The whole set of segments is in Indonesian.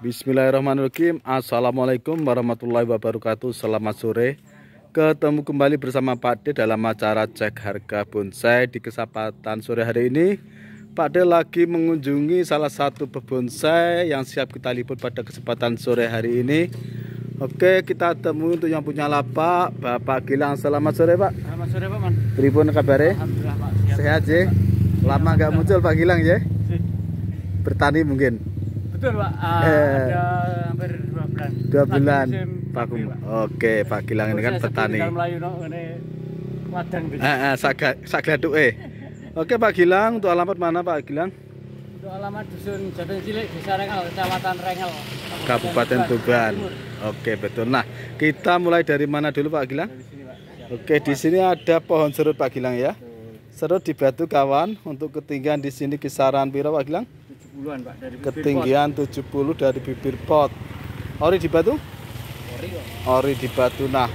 Bismillahirrahmanirrahim Assalamualaikum warahmatullahi wabarakatuh Selamat sore Ketemu kembali bersama Pak D dalam acara cek harga bonsai Di kesempatan sore hari ini Pak D lagi mengunjungi salah satu bonsai Yang siap kita liput pada kesempatan sore hari ini Oke kita temui untuk yang punya lapak Bapak Gilang Selamat sore Pak Selamat sore Pak Man Pripun kabare? Alhamdulillah Sehat, Sehat Lama nggak muncul Pak Gilang ya? Bertani mungkin? betul pak uh, eh. ada hampir dua bulan dua bulan pak oke pak Gilang ini kan petani Melayu no, ini gitu. ah, ah, saga, eh oke pak Gilang untuk alamat mana pak Gilang untuk alamat dusun Jabel Cilik desa Rengel kecamatan Rengel Kabupaten, Tuban oke betul nah kita mulai dari mana dulu pak Gilang dari oke di sini ada pohon serut pak Gilang ya serut di batu kawan untuk ketinggian di sini kisaran piro pak Gilang 70-an Pak dari Ketinggian pot. 70 dari bibir pot. Ori di batu? Ori. Ori di batu. Nah,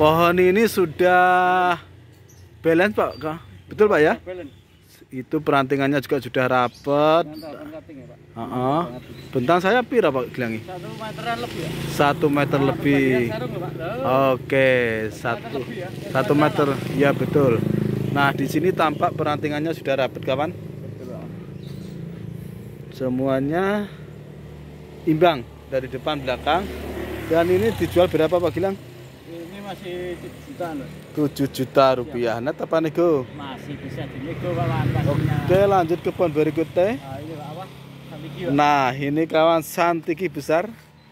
pohon ini sudah balance Pak, betul Pak ya? Balance itu perantingannya juga sudah rapet. Uh ya, Bentang saya pira Pak Gilangi? Satu meteran lebih ya? Satu meter oh, lebih. Ya, Oke, satu meter, ya. satu meter. Ya betul. Nah di sini tampak perantingannya sudah rapet kawan semuanya imbang dari depan belakang dan ini dijual berapa Pak Gilang? ini masih 7 juta loh 7 juta rupiah Net apa nih go? masih bisa dinego Pak oke lanjut ke pohon berikutnya nah ini Pak Santiki Pak. nah ini kawan Santiki besar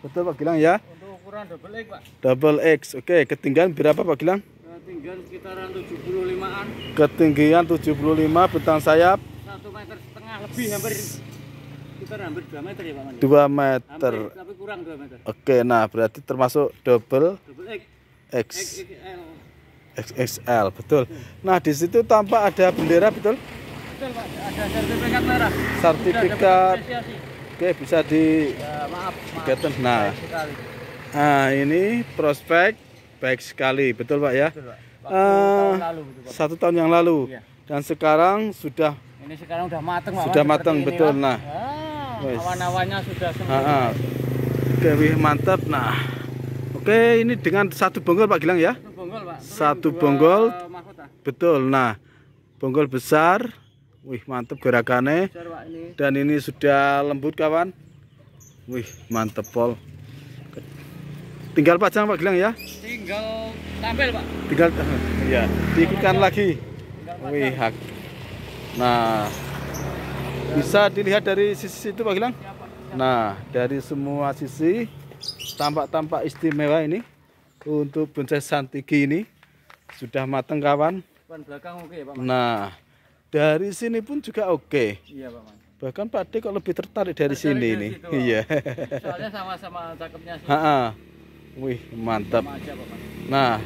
betul Pak Gilang ya? untuk ukuran double X Pak double X oke ketinggian berapa Pak Gilang? Eh, ketinggian sekitaran 75an ketinggian 75 bentang sayap 1 meter setengah lebih hampir meter, hampir 2 meter ya Pak Mandi? 2 meter. Hampir, tapi kurang 2 meter. Oke, nah berarti termasuk double, double X. X. XXL. XXL, betul. Nah, di situ tampak ada bendera, betul? Betul, Pak. Ada sertifikat merah. Sertifikat. Oke, bisa di ya, maaf, maaf. Nah. Nah, ini prospek baik sekali, betul Pak ya? Betul, Pak. uh, tahun lalu, betul, Pak. Satu tahun yang lalu. Iya. Dan sekarang sudah ini sekarang sudah mateng Pak. Sudah mateng betul. Ini, nah, ya awan-awannya sudah semua ah, Dewi mantap nah oke ini dengan satu bonggol Pak Gilang ya satu bonggol Pak satu bonggol mahkota. betul nah bonggol besar wih mantap gerakannya besar, Pak, ini. dan ini sudah lembut kawan wih mantep pol tinggal pajang Pak Gilang ya tinggal tampil Pak tinggal ya diikutkan lagi wih hak nah bisa dilihat dari sisi itu Pak Gilang? Nah, dari semua sisi tampak-tampak istimewa ini untuk bonsai santigi ini sudah matang kawan. belakang oke Pak Nah, dari sini pun juga oke. Iya Pak Man. Bahkan Pak Ade kok lebih tertarik dari tertarik sini ini. iya. Soalnya sama-sama cakepnya sih. Ha -ha. Wih, mantap. Nah,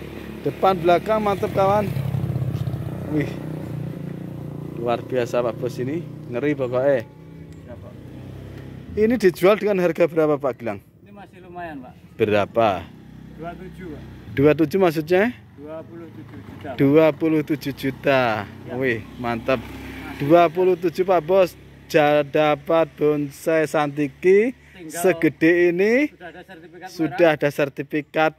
depan belakang mantap kawan. Wih. Luar biasa Pak Bos ini. Ngeri pokoknya. Berapa? Iya, ini dijual dengan harga berapa Pak Gilang? Ini masih lumayan Pak. Berapa? 27 Pak. 27 maksudnya? 27 juta. Pak. 27 juta. Ya. Wih, mantap. 27 Pak Bos. Dapat bonsai santiki Tinggal segede ini sudah ada sertifikat. Sudah ada sertifikat.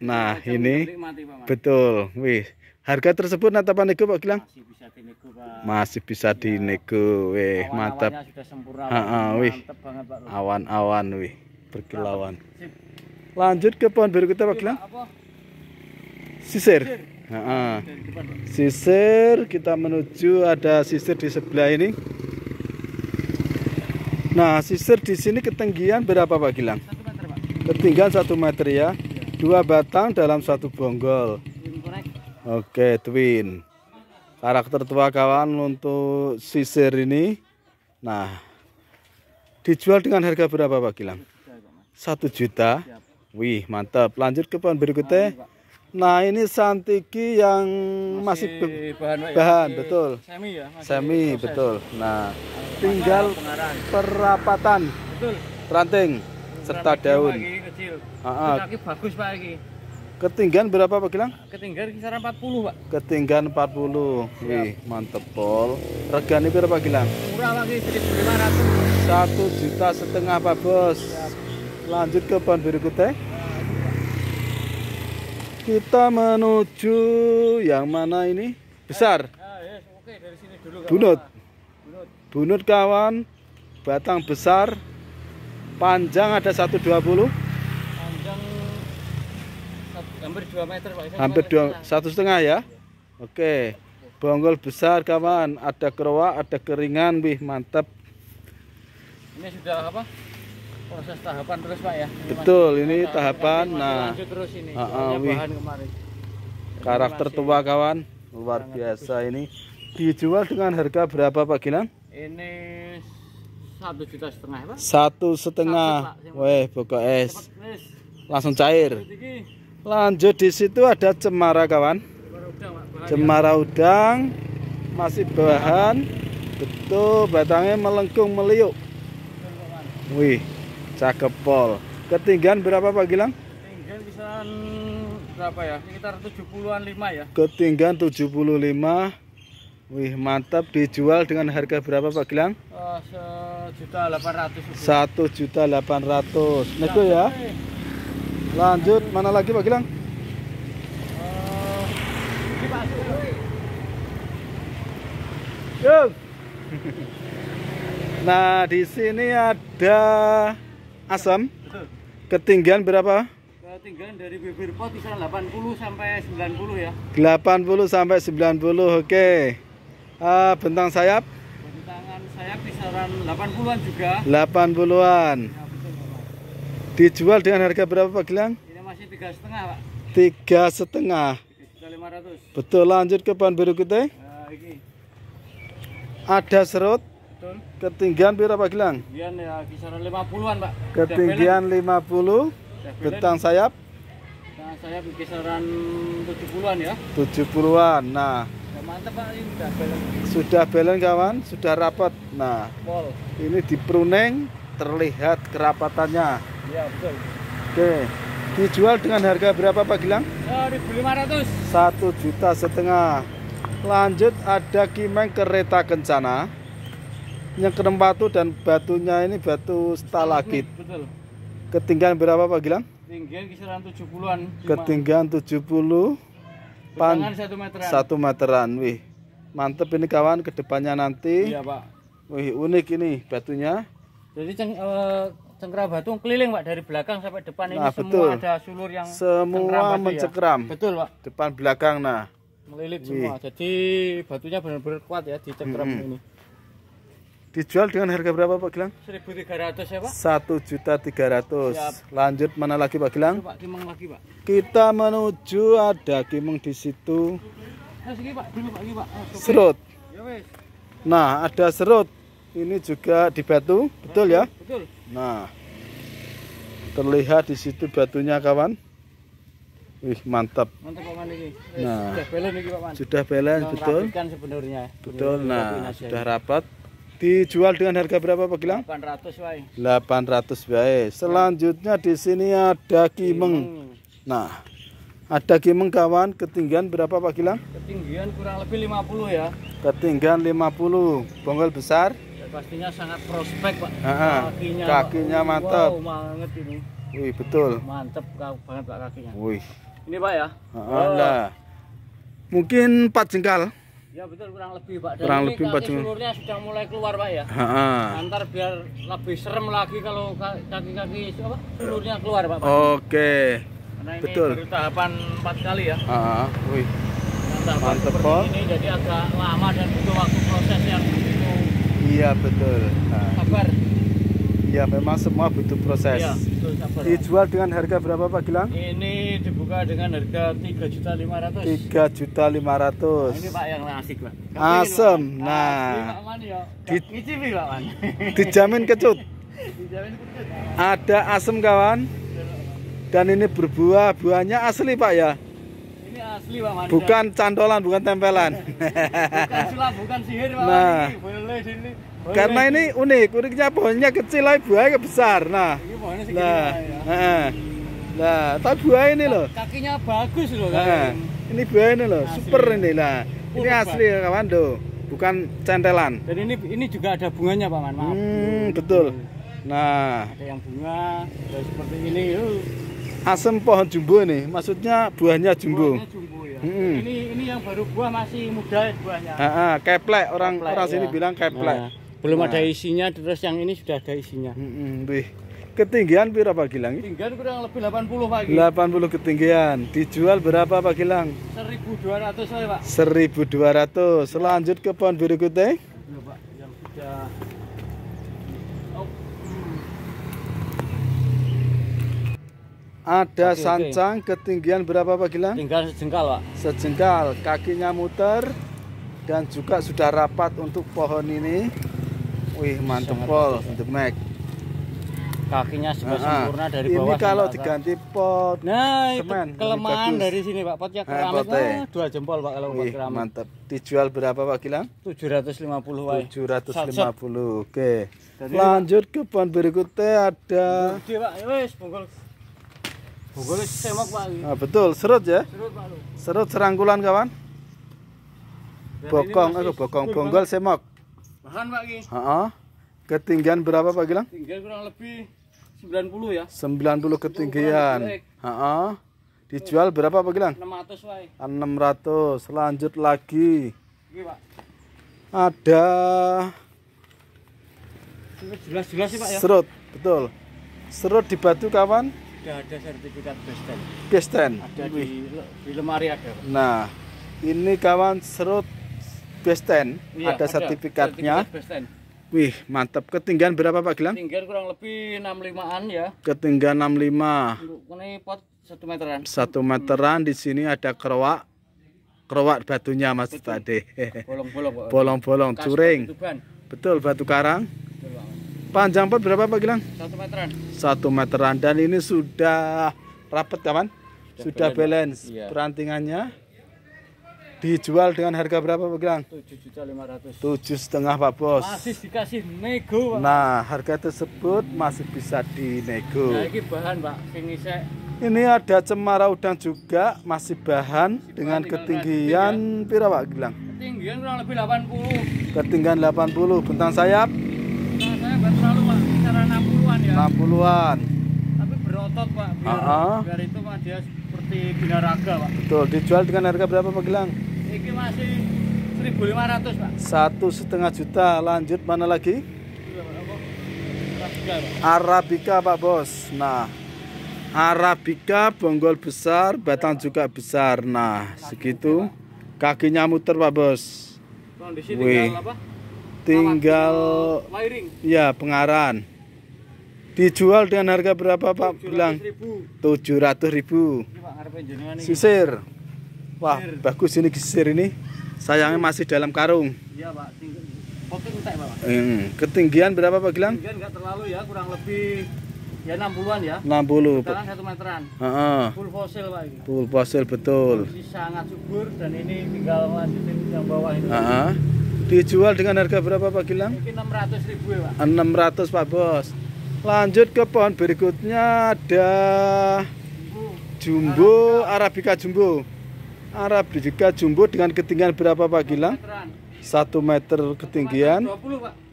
Nah, ini mati, Pak, betul. Wih. Harga tersebut apa nego Pak Gilang? Masih bisa dinego Pak. Masih bisa ya. dinego. Weh, mantap. Awan-awan wih, berkilauan. Lanjut ke pohon berikutnya Pak Gilang. Sisir. Sisir kita menuju ada sisir di sebelah ini. Nah, sisir di sini ketinggian berapa Pak Gilang? Ketinggian satu meter ya. Iya. Dua batang dalam satu bonggol. Oke, twin. Karakter tua kawan untuk sisir ini. Nah, dijual dengan harga berapa Pak Gilang? Satu juta. Wih, mantap. Lanjut ke pohon berikutnya. Nah, ini santiki yang masih, masih bahan, bahan masih betul. Semi ya, masih semi proses. betul. Nah, tinggal perapatan. Betul. Ranting serta daun. Ah, ah. Lagi kecil. bagus Pak Ketinggian berapa Pak Gilang? Ketinggian kisaran 40 Pak Ketinggian 40 Siap. Wih mantep Pol Regan ini berapa Gilang? Murah Pak 1.500 1 juta setengah Pak Bos Siap. Lanjut ke pohon berikutnya iya. kita menuju yang mana ini besar Ya, ya, oke, dari sini dulu, bunut bunut bunut kawan batang besar panjang ada 120 hampir 2 meter Pak. hampir dua satu setengah ya. Oke. Bonggol besar kawan, ada kerowa ada keringan, wih mantap. Ini sudah apa? Proses tahapan terus Pak ya. Ini Betul, masih, ini tahapan. Nah, terus ini. Uh, uh, wih. kemarin. Karakter tua kawan, luar biasa bagus. ini. Dijual dengan harga berapa Pak Ginan Ini satu juta setengah Pak. Satu setengah. Weh, pokok es. Langsung cair. Lanjut di situ ada cemara kawan. Cemara udang masih bahan betul batangnya melengkung meliuk. Wih, cakep pol. Ketinggian berapa Pak Gilang? Ketinggian bisa berapa ya? Sekitar 70-an 5 ya. Ketinggian 75. Wih mantap dijual dengan harga berapa Pak Gilang? Eh, Satu juta delapan ratus. Nego ya? Iya, Lanjut, mana lagi Pak Gilang? Yuk. Nah, di sini ada asam. Ketinggian berapa? Ketinggian dari bibir pot bisa 80 sampai 90 ya. 80 sampai 90. Oke. Okay. Uh, bentang sayap? Bentangan sayap kisaran 80-an juga. 80-an. Ya. Dijual dengan harga berapa Pak Gilang? Ini masih tiga setengah Pak. Tiga setengah. lima ratus. Betul lanjut ke bahan berikutnya. Nah, eh, ini. Ada serut. Betul. Ketinggian berapa Pak Gilang? Ketinggian ya kisaran lima puluhan Pak. Ketinggian lima puluh. Betang sayap. Betang sayap kisaran tujuh puluhan ya. Tujuh puluhan. Nah, sudah belen. kawan, sudah rapat. Nah, ini di pruning terlihat kerapatannya. Iya, betul. Oke. Dijual dengan harga berapa Pak Gilang? 1.500. Satu juta setengah. Lanjut ada kimeng kereta kencana. Yang kerempatu dan batunya ini batu stalagit. Betul. Ketinggian berapa Pak Gilang? Ketinggian kisaran 70-an. Ketinggian 70. Pan 1 meteran. Satu meteran. Wih, mantep ini kawan. Kedepannya nanti. Iya Pak. Wih unik ini batunya. Jadi ceng, uh, cengkram batu keliling pak dari belakang sampai depan nah, ini betul. semua ada sulur yang semua mencengkram ya. betul pak depan belakang nah melilit semua Ih. jadi batunya benar-benar kuat ya di cengkram hmm. ini dijual dengan harga berapa Pak Gilang? 1.300 ya Pak? 1 juta tiga ratus. lanjut mana lagi Pak Gilang? Pak Kimeng lagi Pak kita menuju ada Kimeng di situ oh, serut ya, nah ada serut ini juga di batu betul ya? betul Nah, terlihat di situ batunya kawan. Wih, mantap. Nah, sudah belen betul. Betul. Nah, sudah rapat. Dijual dengan harga berapa Pak Gilang? 800 baik. 800 baik. Selanjutnya di sini ada kimeng. Nah, ada kimeng kawan, ketinggian berapa Pak Gilang? Ketinggian kurang lebih 50 ya. Ketinggian 50. Bonggol besar? pastinya sangat prospek pak Aha, kakinya kakinya pak. mantep wow, banget ini wih betul mantep banget pak kakinya wih ini pak ya Alah. Oh. mungkin 4 jengkal ya betul kurang lebih pak Dan kurang ini lebih 4 jengkal seluruhnya sudah mulai keluar pak ya Aha. antar biar lebih serem lagi kalau kaki-kaki apa seluruhnya keluar pak, pak. oke okay. Karena betul. baru tahapan 4 kali ya Aha, wih Mantep mantap ini jadi agak lama dan butuh waktu proses yang Iya betul. Nah. Sabar. Iya memang semua butuh proses. Iya, betul, sabar. Dijual dengan harga berapa Pak Gilang? Ini dibuka dengan harga tiga Tiga juta lima ratus. juta lima ratus. ini Pak yang asik Pak. Asem. Ini, Pak. Nah. Pak Man, ya. Di, Ngicipi, Pak Man. dijamin kecut. dijamin kecut. Ada asem kawan. Dan ini berbuah, buahnya asli Pak ya? asli Pak Manda. Bukan cantolan, bukan tempelan. bukan sulap, bukan sihir Pak Nah. Ini boleh sini. Boleh. Karena ini unik, uniknya pohonnya kecil, tapi buahnya besar. Nah. Ini pohonnya segini. Nah. Ya. nah. Nah, tapi buah ini loh. Kakinya bagus loh nah. Kan. Ini buah ini loh, asli. super ini lah. Oh, ini asli ya kawan tuh, bukan centelan. Dan ini ini juga ada bunganya Pak Man, maaf. Hmm, betul. Nah, ada yang bunga, ada seperti ini. Uh asem pohon jumbo nih maksudnya buahnya jumbo, buahnya jumbo. Hmm. Ini ini yang baru buah masih muda ya buahnya. Ah, ah, keplek orang keplek, orang ya. sini bilang keplek. Nah, belum nah. ada isinya terus yang ini sudah ada isinya. Hmm, wih. Ketinggian berapa Gilang? Ketinggian kurang lebih 80 Pak. 80 ketinggian. Dijual berapa Pak Gilang? 1200 saya Pak. 1200. Selanjut ke pohon berikutnya. Ya, Pak, yang sudah Ada oke, sancang oke. ketinggian berapa Pak Gilang? Tinggal sejengkal Pak. Sejengkal, kakinya muter dan juga sudah rapat untuk pohon ini. Wih mantep pol, untuk Mac. Kakinya sudah nah, sempurna dari bawah. Ini kalau diganti pot. Nah itu semen, kelemahan dari sini Pak potnya eh, keramik. Nah, dua jempol Pak kalau Wih, keramik. mantep. Dijual berapa Pak Gilang? 750 Pak. 750. lima puluh. Oke. Lanjut ke pohon berikutnya ada semok pak. Nah, betul, serut ya. Serut pak. Serut serangkulan kawan. Dan bokong, eh, bokong bonggol semok. Bahan pak Ki. Heeh. Ketinggian berapa pak Gilang? Ya. Ketinggian kurang lebih 90 ya. 90 ketinggian. Heeh. Dijual berapa pak Gilang? 600 pak. 600. Lanjut lagi. Oke, pak. Ada jelas-jelas sih pak ya. Serut, betul. Serut di batu kawan sudah ada sertifikat besten. Besten. Ada di, di lemari ada. Nah, ini kawan serut besten iya, ada, ada sertifikatnya. Sertifikat Wih, mantap. Ketinggian berapa Pak Gilang? Ketinggian kurang lebih 65-an ya. Ketinggian 65. Ini pot 1 meteran. 1 meteran hmm. di sini ada kerowak kerowak batunya Mas Betul. tadi. Bolong-bolong, Bolong-bolong curing. Betul, batu karang. Panjang pot berapa Pak Gilang? Satu meteran. Satu meteran dan ini sudah rapet kawan? Sudah, sudah balance iya. perantingannya. Dijual dengan harga berapa Pak Gilang? Tujuh juta lima ratus. Tujuh setengah Pak Bos. Masih dikasih nego. Pak. Nah harga tersebut masih bisa dinego. Nah ini bahan Pak, ini saya ini ada cemara udang juga masih bahan masih dengan ketinggian ketinggian ya? Pak Gilang? Ketinggian kurang lebih 80. Ketinggian 80 bentang sayap 60-an. Tapi berotot, Pak. Biar, uh -huh. biar itu Pak dia seperti binaraga, Pak. Betul. Dijual dengan harga berapa, Pak Gilang? Ini masih 1.500, Pak. Satu setengah juta. Lanjut mana lagi? Arabika, Pak. Arabica, Pak Bos. Nah, Arabika bonggol besar, batang juga besar. Nah, segitu. Kakinya muter, Pak Bos. Kondisi tinggal apa? Tinggal wiring. Ya, pengaran. Dijual dengan harga berapa Pak bilang? 700 ribu. Sisir. Wah, sisir. bagus ini sisir ini. Sayangnya masih dalam karung. Iya, Pak. Entek, Pak. Hmm. Ketinggian berapa Pak Gilang? Ketinggian enggak terlalu ya, kurang lebih ya 60-an ya. 60. Sekarang 1 meteran. Uh -uh. Full fosil Pak ini. Full fosil betul. Ini sangat subur dan ini tinggal lanjutin yang bawah ini. Uh Uh Dijual dengan harga berapa Pak Gilang? Mungkin 600 ribu ya Pak. 600 Pak Bos lanjut ke pohon berikutnya ada jumbo arabica jumbo arabica jumbo dengan ketinggian berapa Pak Gilang? Satu meter ketinggian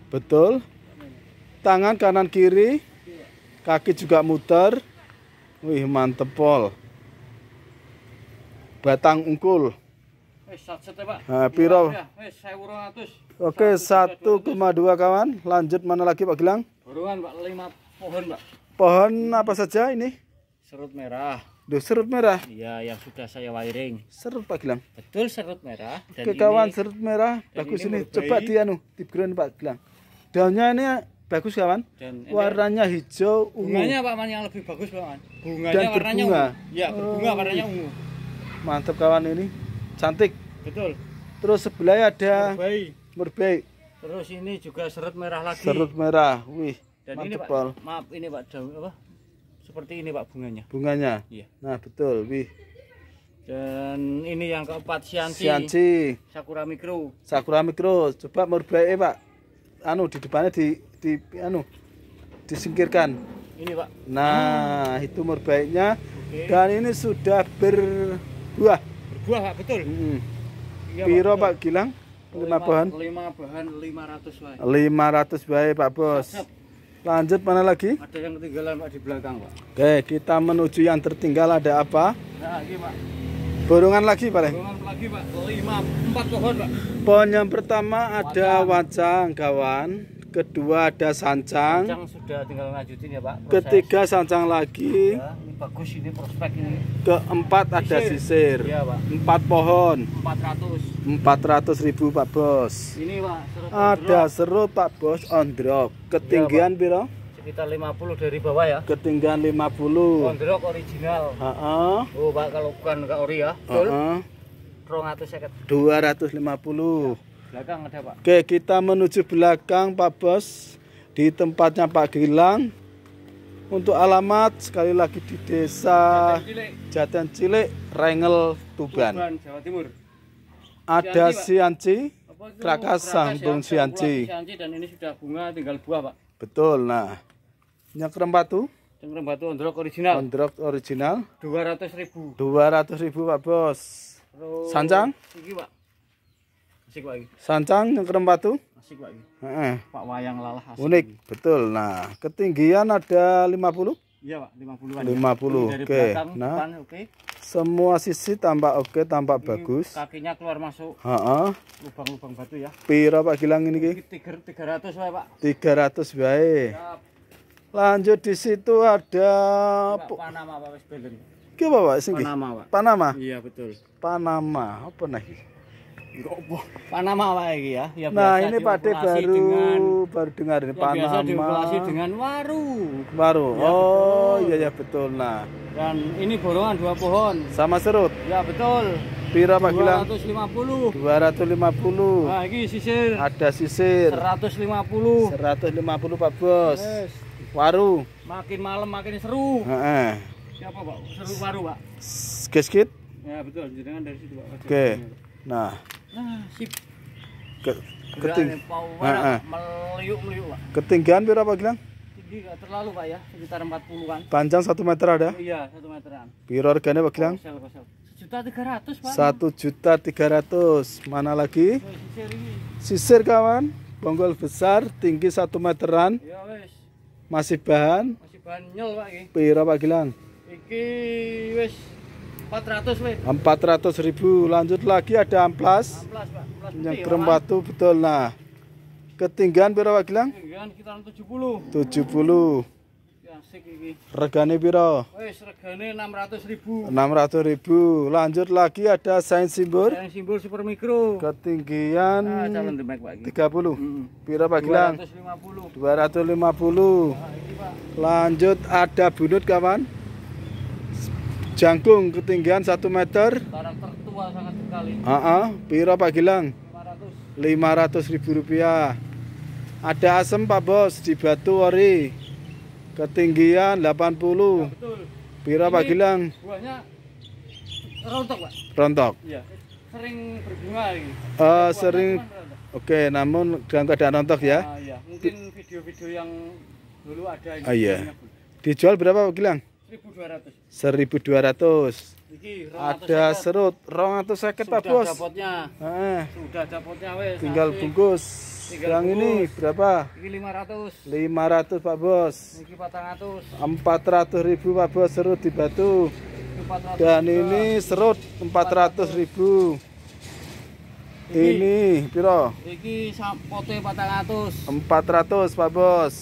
betul tangan kanan kiri kaki juga muter wih mantep pol batang ungkul Nah, piro? Iya, iya. Eh, Oke, 1,2 kawan. Lanjut mana lagi Pak Gilang? Buruan Pak, lima pohon Pak. Pohon apa saja ini? Serut merah. Duh, serut merah? Iya, yang sudah saya wiring. Serut Pak Gilang? Betul serut merah. Dan kawan, ini, serut merah bagus ini. ini. Coba dia anu, diberan Pak Gilang. Daunnya ini bagus kawan. Dan warnanya hijau ungu. Bunganya Pak Man yang lebih bagus Pak Man. Bunganya Dan warnanya ungu. Iya, berbunga oh. warnanya ungu. Mantap kawan ini. Cantik. Betul. Terus sebelahnya ada merbai. Terus ini juga serut merah lagi. Serut merah. Wih. Dan ini Pak, maaf ini Pak daun apa? Seperti ini Pak bunganya. Bunganya. Iya. Nah, betul. Wih. Dan ini yang keempat Sianci. Sianci. Sakura Mikro. Sakura Mikro. Coba ya Pak. Anu di depannya di di anu disingkirkan. Ini, Pak. Nah, hmm. itu merbaiknya. Okay. Dan ini sudah berbuah. Berbuah, Pak, betul. Hmm. Iya, Pak, Piro, betul. Pak Gilang? lima bahan lima bahan lima ratus baik lima ratus baik pak bos lanjut mana lagi ada yang ketinggalan pak di belakang pak oke kita menuju yang tertinggal ada apa nah, lagi pak burungan lagi Pak burungan lagi Pak, lima, empat pohon Pak Pohon yang pertama ada wajang, wacang kawan kedua ada sancang. Sancang sudah tinggal lanjutin ya Pak. Proses. Ketiga sancang lagi. Ya, ini bagus ini prospek ini. Keempat sisir. ada sisir. Ya, Pak. Empat pohon. 400. 400 ribu Pak Bos. Ini Pak. Serut ada serut Pak Bos on drop iya, Ketinggian ya, piro? Sekitar 50 dari bawah ya. Ketinggian 50. drop original. Uh -uh. Oh Pak kalau bukan Kak Ori ya. Betul. Uh -uh. 250. Ya belakang ada Pak. Oke, kita menuju belakang Pak Bos di tempatnya Pak Gilang. Untuk alamat sekali lagi di Desa Jaten Cilik, Rengel, Tuban. Jawa Timur. Ada Sianci, Krakas Sambung Sianci. dan ini sudah bunga tinggal buah, Pak. Betul. Nah, nyekrem batu Cengkrem batu ondrok original. Ondrok original. Dua ratus ribu. Dua ratus ribu pak bos. Sanjang. Iki pak. Asik lagi. Sancang yang kerem batu. Asik lagi. Heeh. Pak Wayang lalah asik. Unik, lagi. betul. Nah, ketinggian ada 50? Iya, Pak, 50-an. 50. Ya. Oke. Okay. Nah. Depan, okay. Semua sisi tampak oke, okay, tampak ini bagus. Kakinya keluar masuk. Heeh. Lubang-lubang batu ya. Pira Pak Gilang ini ki? 300 wae, Pak. 300 wae. Lanjut di situ ada Pak, Panama Pak Wes belen. Ki apa Pak sing Panama, Pak. Panama. Iya, betul. Panama, apa nih? Panama apa iki ya. ya nah, ini Pak De baru dengan, baru dengar ini ya, Panama. Biasa dengan waru. Waru. Ya, oh, iya ya betul. Nah. Dan ini borongan dua pohon. Sama serut. Ya, betul. Pira Pak Gilang? 250. 250. Nah, ini sisir. Ada sisir. 150. 150 Pak Bos. Yes. Waru. Makin malam makin seru. Heeh. Siapa Pak? Seru waru Pak. Geskit? Ya betul, jenengan dari situ Pak. Oke. Okay. Nah, Ah, ah, ah. Ketinggian berapa, Gilang? Tinggi nggak terlalu, Pak ya. Sekitar 40 kan. Panjang satu meter ada? Iya, 1 meteran. Biro harganya, Pak Gilang? pak. Satu juta tiga ratus. Mana lagi? Sisir, kawan. Bonggol besar, tinggi satu meteran. Iya wes. Masih bahan. Masih bahan nyel pak. Biro pak Gilang? Iki wes 400 weh. 400 ribu. Lanjut lagi ada amplas. Amplas, Pak. Amplas yang kerem ya, batu betul. Nah, ketinggian berapa Gilang? Ketinggian kisaran 70. 70. Ya, regane piro? ribu. regane 600.000. ribu, Lanjut lagi ada sains simbol. Sains simbol super mikro. Ketinggian nah, puluh. Pak 30. Piro Pak Gilang? 250. 250. Nah, ini, Lanjut ada bunut kawan. Jangkung ketinggian 1 meter. Barang tertua sangat sekali. Ah, uh -uh. piro Pak Gilang? 500. ribu rupiah. Ada asem Pak Bos di Batu Wari Ketinggian 80. Ya, betul. Piro Pak Gilang? Buahnya rontok, Pak. Rontok. Iya. Sering berbunga ini. Uh, sering Oke, okay, namun dalam keadaan rontok ya. Uh, iya. Mungkin video-video yang dulu ada. Uh, iya. Dijual berapa, Pak Gilang? Seribu dua ratus. ada serut rong atau seket Pak Bos. Sudah dapatnya. Tinggal nanti. bungkus. Tinggal yang bungkus. ini berapa? Iki 500. 500 Pak Bos. Iki 400. 400 ribu Pak Bos serut di batu. Dan ini serut empat ratus ribu. ini piro? Iki ratus, 400. 400 Pak Bos.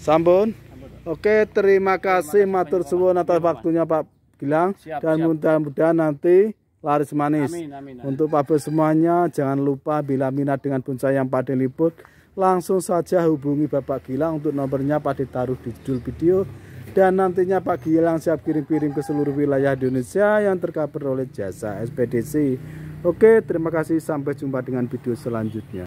Sambun. Oke, terima kasih matur suwun atas waktunya Pak Gilang dan mudah-mudahan nanti laris manis. Amin, amin, amin. Untuk Pak semuanya jangan lupa bila minat dengan bonsai yang Pak liput langsung saja hubungi Bapak Gilang untuk nomornya Pak ditaruh di judul video dan nantinya Pak Gilang siap kirim-kirim ke seluruh wilayah Indonesia yang terkabar oleh jasa ekspedisi. Oke, terima kasih sampai jumpa dengan video selanjutnya.